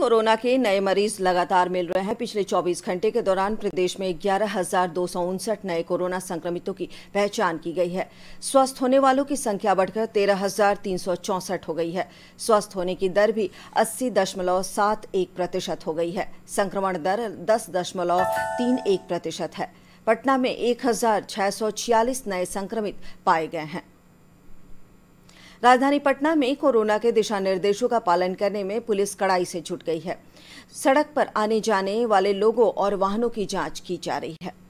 corona के नए मरीज लगातार मिल रहे हैं पिछले 24 घंटे के दौरान प्रदेश में ग्यारह नए कोरोना संक्रमितों की पहचान की गई है स्वस्थ होने वालों की संख्या बढ़कर तेरह हो गई है स्वस्थ होने की दर भी अस्सी प्रतिशत हो गई है संक्रमण दर दस दशमलव तीन एक प्रतिशत है पटना में एक नए संक्रमित पाए गए हैं राजधानी पटना में कोरोना के दिशा निर्देशों का पालन करने में पुलिस कड़ाई से छुट गई है सड़क पर आने जाने वाले लोगों और वाहनों की जाँच की जा रही है